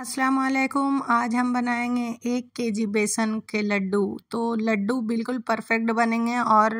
असलकुम आज हम बनाएंगे एक के जी बेसन के लड्डू तो लड्डू बिल्कुल परफेक्ट बनेंगे और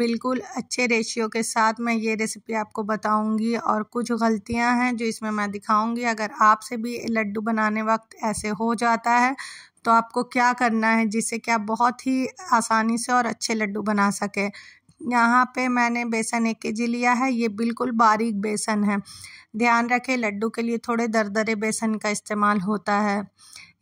बिल्कुल अच्छे रेशियो के साथ मैं ये रेसिपी आपको बताऊंगी और कुछ गलतियां हैं जो इसमें मैं दिखाऊंगी अगर आपसे भी लड्डू बनाने वक्त ऐसे हो जाता है तो आपको क्या करना है जिससे कि आप बहुत ही आसानी से और अच्छे लड्डू बना सकें यहाँ पे मैंने बेसन एक के जी लिया है ये बिल्कुल बारीक बेसन है ध्यान रखें लड्डू के लिए थोड़े दरदरे बेसन का इस्तेमाल होता है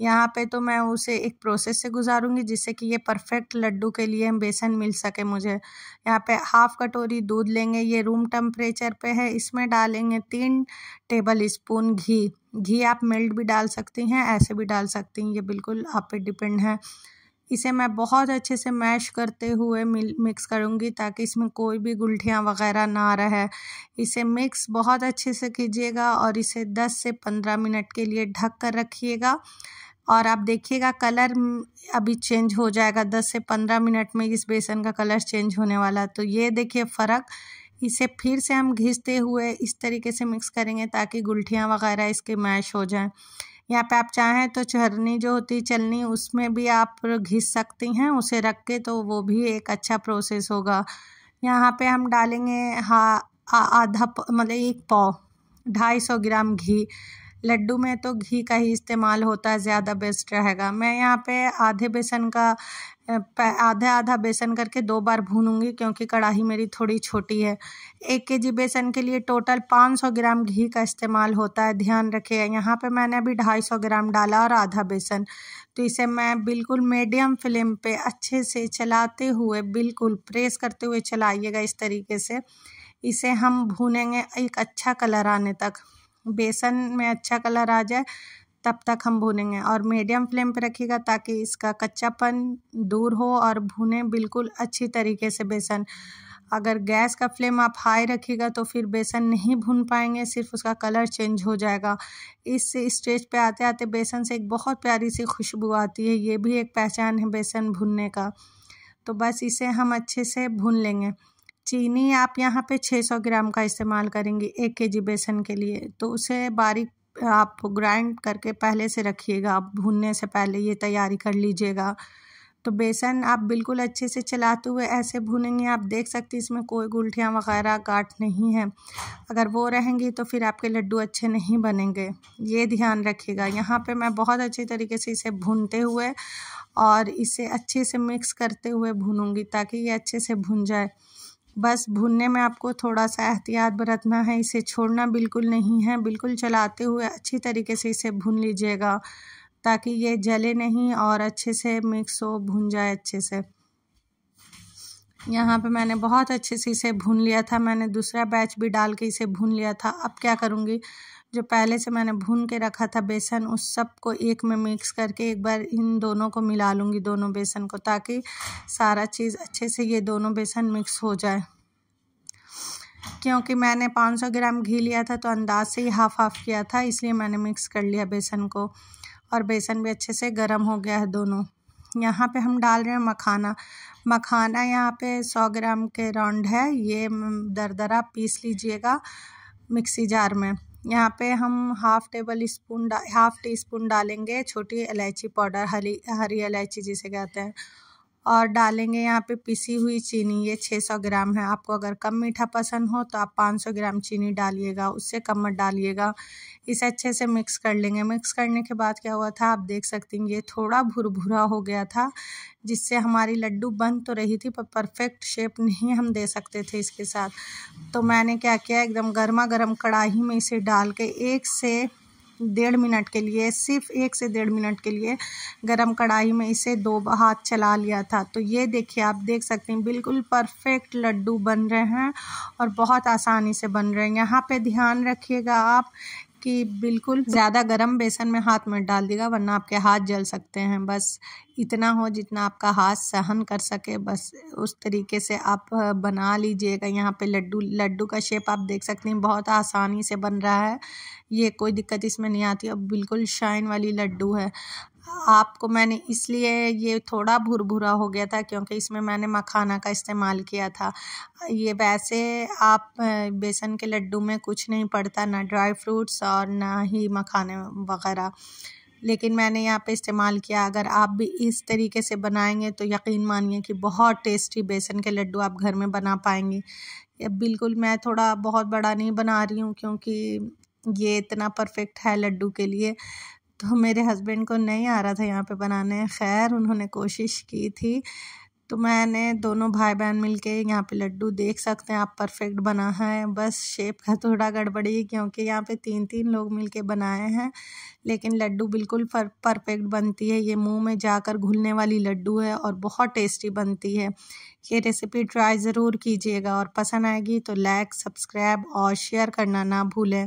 यहाँ पे तो मैं उसे एक प्रोसेस से गुजारूंगी जिससे कि ये परफेक्ट लड्डू के लिए बेसन मिल सके मुझे यहाँ पे हाफ़ कटोरी दूध लेंगे ये रूम टेम्परेचर पे है इसमें डालेंगे तीन टेबल स्पून घी घी आप मेल्ट भी डाल सकती हैं ऐसे भी डाल सकती हैं ये बिल्कुल आप पे डिपेंड है इसे मैं बहुत अच्छे से मैश करते हुए मिक्स करूँगी ताकि इसमें कोई भी गुलठियाँ वगैरह ना रहे इसे मिक्स बहुत अच्छे से कीजिएगा और इसे 10 से 15 मिनट के लिए ढक कर रखिएगा और आप देखिएगा कलर अभी चेंज हो जाएगा 10 से 15 मिनट में इस बेसन का कलर चेंज होने वाला तो ये देखिए फ़र्क इसे फिर से हम घिसते हुए इस तरीके से मिक्स करेंगे ताकि गुलठियाँ वगैरह इसके मैश हो जाएँ यहाँ पे आप चाहें तो चरनी जो होती है चलनी उसमें भी आप घिस सकती हैं उसे रख के तो वो भी एक अच्छा प्रोसेस होगा यहाँ पे हम डालेंगे हा आधा मतलब एक पाव ढाई सौ ग्राम घी लड्डू में तो घी का ही इस्तेमाल होता है ज़्यादा बेस्ट रहेगा मैं यहाँ पे आधे बेसन का आधा आधा बेसन करके दो बार भूनूंगी क्योंकि कढ़ाई मेरी थोड़ी छोटी है एक के जी बेसन के लिए टोटल 500 ग्राम घी का इस्तेमाल होता है ध्यान रखिए यहाँ पे मैंने अभी 250 ग्राम डाला और आधा बेसन तो इसे मैं बिल्कुल मीडियम फ्लेम पे अच्छे से चलाते हुए बिल्कुल प्रेस करते हुए चलाइएगा इस तरीके से इसे हम भूनेंगे एक अच्छा कलर आने तक बेसन में अच्छा कलर आ जाए तब तक हम भूनेंगे और मीडियम फ्लेम पर रखिएगा ताकि इसका कच्चापन दूर हो और भुने बिल्कुल अच्छी तरीके से बेसन अगर गैस का फ्लेम आप हाई रखिएगा तो फिर बेसन नहीं भून पाएंगे सिर्फ उसका कलर चेंज हो जाएगा इस स्टेज पे आते आते बेसन से एक बहुत प्यारी सी खुशबू आती है ये भी एक पहचान है बेसन भुनने का तो बस इसे हम अच्छे से भून लेंगे चीनी आप यहाँ पे 600 ग्राम का इस्तेमाल करेंगी एक के जी बेसन के लिए तो उसे बारीक आप ग्राइंड करके पहले से रखिएगा आप भूनने से पहले ये तैयारी कर लीजिएगा तो बेसन आप बिल्कुल अच्छे से चलाते हुए ऐसे भूनेंगे आप देख सकते हैं इसमें कोई गुलठियाँ वगैरह गाट नहीं है अगर वो रहेंगी तो फिर आपके लड्डू अच्छे नहीं बनेंगे ये ध्यान रखिएगा यहाँ पे मैं बहुत अच्छे तरीके से इसे भूनते हुए और इसे अच्छे से मिक्स करते हुए भूनूंगी ताकि ये अच्छे से भून जाए बस भूनने में आपको थोड़ा सा एहतियात बरतना है इसे छोड़ना बिल्कुल नहीं है बिल्कुल चलाते हुए अच्छी तरीके से इसे भून लीजिएगा ताकि ये जले नहीं और अच्छे से मिक्स हो भून जाए अच्छे से यहाँ पे मैंने बहुत अच्छे से इसे भून लिया था मैंने दूसरा बैच भी डाल के इसे भून लिया था अब क्या करूँगी जो पहले से मैंने भून के रखा था बेसन उस सब को एक में मिक्स करके एक बार इन दोनों को मिला लूँगी दोनों बेसन को ताकि सारा चीज़ अच्छे से ये दोनों बेसन मिक्स हो जाए क्योंकि मैंने 500 ग्राम घी लिया था तो अंदाज से ही हाफ हाफ किया था इसलिए मैंने मिक्स कर लिया बेसन को और बेसन भी अच्छे से गर्म हो गया है दोनों यहाँ पे हम डाल रहे हैं मखाना मखाना यहाँ पे सौ ग्राम के राउंड है ये दरदरा पीस लीजिएगा मिक्सी जार में यहाँ पे हम half tablespoon half teaspoon डालेंगे छोटी इलायची पाउडर हरी हरी इलायची जिसे कहते हैं और डालेंगे यहाँ पे पिसी हुई चीनी ये 600 ग्राम है आपको अगर कम मीठा पसंद हो तो आप 500 ग्राम चीनी डालिएगा उससे कम मत डालिएगा इसे अच्छे से मिक्स कर लेंगे मिक्स करने के बाद क्या हुआ था आप देख सकते हैं ये थोड़ा भुर भुरा हो गया था जिससे हमारी लड्डू बन तो रही थी पर परफेक्ट शेप नहीं हम दे सकते थे इसके साथ तो मैंने क्या किया एकदम गर्मा गर्म कढ़ाही में इसे डाल के एक से डेढ़ मिनट के लिए सिर्फ एक से डेढ़ मिनट के लिए गरम कढ़ाई में इसे दो हाथ चला लिया था तो ये देखिए आप देख सकते हैं बिल्कुल परफेक्ट लड्डू बन रहे हैं और बहुत आसानी से बन रहे हैं यहाँ पे ध्यान रखिएगा आप कि बिल्कुल ज़्यादा गर्म बेसन में हाथ में डाल देगा वरना आपके हाथ जल सकते हैं बस इतना हो जितना आपका हाथ सहन कर सके बस उस तरीके से आप बना लीजिएगा यहाँ पे लड्डू लड्डू का शेप आप देख सकते हैं बहुत आसानी से बन रहा है ये कोई दिक्कत इसमें नहीं आती अब बिल्कुल शाइन वाली लड्डू है आपको मैंने इसलिए ये थोड़ा भुर भुरा हो गया था क्योंकि इसमें मैंने मखाना का इस्तेमाल किया था ये वैसे आप बेसन के लड्डू में कुछ नहीं पड़ता ना ड्राई फ्रूट्स और ना ही मखाने वगैरह लेकिन मैंने यहाँ पे इस्तेमाल किया अगर आप भी इस तरीके से बनाएंगे तो यकीन मानिए कि बहुत टेस्टी बेसन के लड्डू आप घर में बना पाएंगे बिल्कुल मैं थोड़ा बहुत बड़ा नहीं बना रही हूँ क्योंकि ये इतना परफेक्ट है लड्डू के लिए तो मेरे हस्बैंड को नहीं आ रहा था यहाँ पे बनाने खैर उन्होंने कोशिश की थी तो मैंने दोनों भाई बहन मिलके यहाँ पे लड्डू देख सकते हैं आप परफेक्ट बना है बस शेप का थोड़ा गड़बड़ी क्योंकि यहाँ पे तीन तीन लोग मिलके बनाए हैं लेकिन लड्डू बिल्कुल पर, परफेक्ट बनती है ये मुंह में जाकर घुलने वाली लड्डू है और बहुत टेस्टी बनती है ये रेसिपी ट्राई ज़रूर कीजिएगा और पसंद आएगी तो लाइक सब्सक्राइब और शेयर करना ना भूलें